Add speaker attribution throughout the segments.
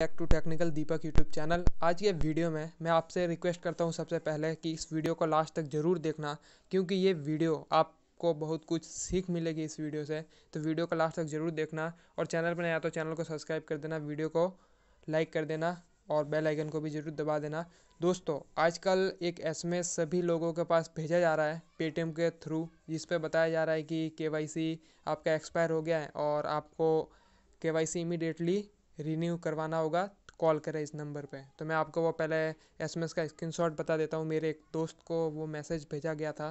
Speaker 1: take to technical Deepak YouTube channel आज के video में मैं आपसे रिक्वेस्ट करता हूं सबसे पहले कि इस वीडियो को लास्ट तक ज़रूर देखना क्योंकि ये वीडियो आपको बहुत कुछ सीख मिलेगी इस वीडियो से तो वीडियो को लास्ट तक ज़रूर देखना और चैनल पर नया तो चैनल को सब्सक्राइब कर देना वीडियो को लाइक कर देना और बेल आइकन को भी ज़रूर दबा देना दोस्तों आजकल एक एस सभी लोगों के पास भेजा जा रहा है पेटीएम के थ्रू जिस पर बताया जा रहा है कि सी आपका एक्सपायर हो गया है और आपको सी इमीडिएटली रिन्यू करवाना होगा तो कॉल करें इस नंबर पे तो मैं आपको वो पहले एसएमएस का स्क्रीनशॉट बता देता हूँ मेरे एक दोस्त को वो मैसेज भेजा गया था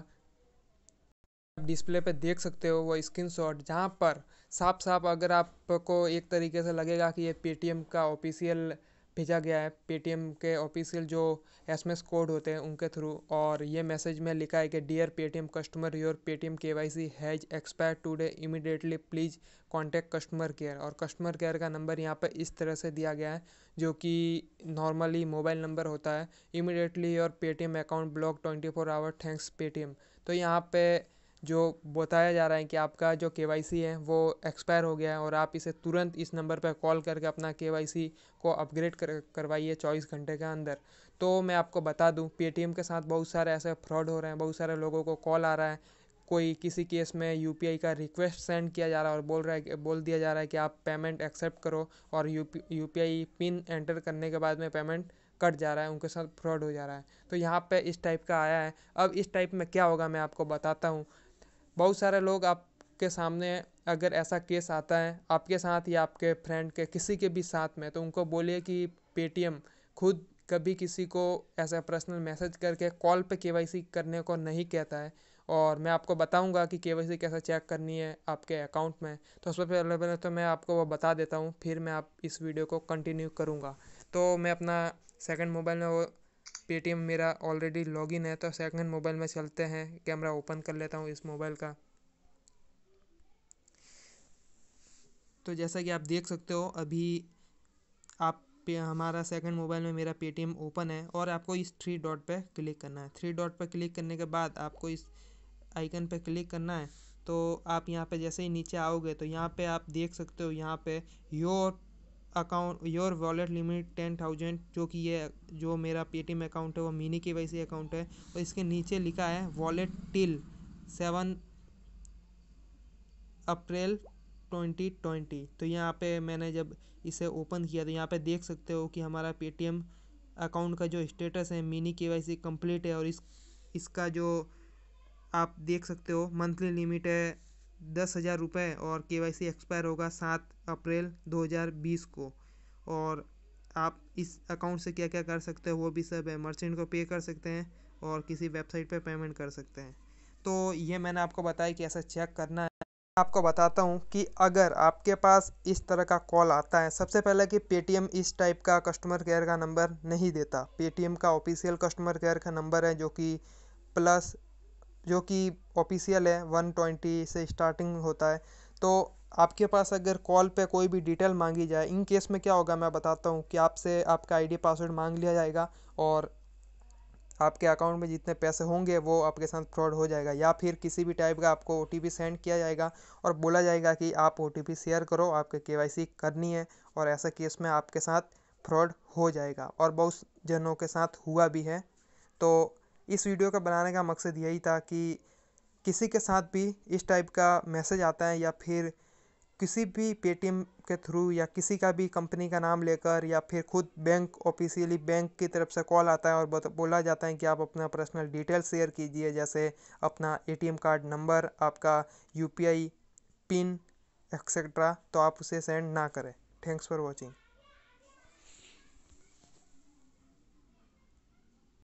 Speaker 1: आप डिस्प्ले पे देख सकते हो वो स्क्रीनशॉट जहाँ पर साफ साफ अगर आपको एक तरीके से लगेगा कि ये पेटीएम का ऑफिशियल भेजा गया है पेटीएम के ऑफिसियल जो एस एम एस कोड होते हैं उनके थ्रू और ये मैसेज में लिखा है कि dear Paytm customer your Paytm के Y C has expire today immediately please contact customer care और कस्टमर केयर का नंबर यहाँ पर इस तरह से दिया गया है जो कि नॉर्मली मोबाइल नंबर होता है immediately your Paytm account block twenty four hour thanks Paytm तो यहाँ पर जो बताया जा रहा है कि आपका जो के वाई सी है वो एक्सपायर हो गया है और आप इसे तुरंत इस नंबर पर कॉल करके अपना के वाई सी को अपग्रेड कर करवाइए चौबीस घंटे के अंदर तो मैं आपको बता दूं पेटीएम के साथ बहुत सारे ऐसे फ्रॉड हो रहे हैं बहुत सारे लोगों को कॉल आ रहा है कोई किसी केस में यू का रिक्वेस्ट सेंड किया जा रहा है और बोल रहा है बोल दिया जा रहा है कि आप पेमेंट एक्सेप्ट करो और यू यू पिन एंटर करने के बाद में पेमेंट कट जा रहा है उनके साथ फ्रॉड हो जा रहा है तो यहाँ पे इस टाइप का आया है अब इस टाइप में क्या होगा मैं आपको बताता हूँ बहुत सारे लोग आपके सामने अगर ऐसा केस आता है आपके साथ या आपके फ्रेंड के किसी के भी साथ में तो उनको बोलिए कि पेटीएम खुद कभी किसी को ऐसा पर्सनल मैसेज करके कॉल पे के करने को नहीं कहता है और मैं आपको बताऊंगा कि केवाईसी कैसे चेक करनी है आपके अकाउंट में तो सबसे पहले पहले तो मैं आपको वो बता देता हूँ फिर मैं आप इस वीडियो को कंटिन्यू करूँगा तो मैं अपना सेकंड मोबाइल में वो पेटीएम मेरा ऑलरेडी लॉगिन है तो सेकंड मोबाइल में चलते हैं कैमरा ओपन कर लेता हूँ इस मोबाइल का तो जैसा कि आप देख सकते हो अभी आप पे हमारा सेकंड मोबाइल में मेरा पेटीएम ओपन है और आपको इस थ्री डॉट पे क्लिक करना है थ्री डॉट पे क्लिक करने के बाद आपको इस आइकन पे क्लिक करना है तो आप यहाँ पे जैसे ही नीचे आओगे तो यहाँ पे आप देख सकते हो यहाँ पे your account your wallet limit ten thousand जो कि ये जो मेरा पेटीएम अकाउंट है वो मिनी के वाई सी अकाउंट है और इसके नीचे लिखा है wallet till seven April twenty twenty तो यहाँ पे मैंने जब इसे ओपन किया तो यहाँ पे देख सकते हो कि हमारा पेटीएम अकाउंट का जो स्टेटस है मिनी के वाई सी कम्प्लीट है और इस इसका जो आप देख सकते हो मंथली लिमिट है दस हज़ार रुपये और के वाई सी एक्सपायर होगा सात अप्रैल दो हज़ार बीस को और आप इस अकाउंट से क्या क्या कर सकते हो वो भी सब है मर्चेंट को पे कर सकते हैं और किसी वेबसाइट पे पेमेंट कर सकते हैं तो ये मैंने आपको बताया कि ऐसा चेक करना है आपको बताता हूँ कि अगर आपके पास इस तरह का कॉल आता है सबसे पहले कि पेटीएम इस टाइप का कस्टमर केयर का नंबर नहीं देता पेटीएम का ऑफिशियल कस्टमर केयर का नंबर है जो कि प्लस जो कि ऑफिशियल है वन ट्वेंटी से स्टार्टिंग होता है तो आपके पास अगर कॉल पे कोई भी डिटेल मांगी जाए इन केस में क्या होगा मैं बताता हूँ कि आपसे आपका आईडी पासवर्ड मांग लिया जाएगा और आपके अकाउंट में जितने पैसे होंगे वो आपके साथ फ्रॉड हो जाएगा या फिर किसी भी टाइप का आपको ओ सेंड किया जाएगा और बोला जाएगा कि आप ओ शेयर करो आपके के करनी है और ऐसे केस में आपके साथ फ्रॉड हो जाएगा और बहुत जनों के साथ हुआ भी है तो इस वीडियो का बनाने का मकसद यही था कि किसी के साथ भी इस टाइप का मैसेज आता है या फिर किसी भी पेटीएम के थ्रू या किसी का भी कंपनी का नाम लेकर या फिर खुद बैंक ऑफिशियली बैंक की तरफ से कॉल आता है और बोला जाता है कि आप अपना पर्सनल डिटेल शेयर कीजिए जैसे अपना ए कार्ड नंबर आपका यू पिन एक्सेट्रा तो आप उसे सेंड ना करें थैंक्स फॉर वॉचिंग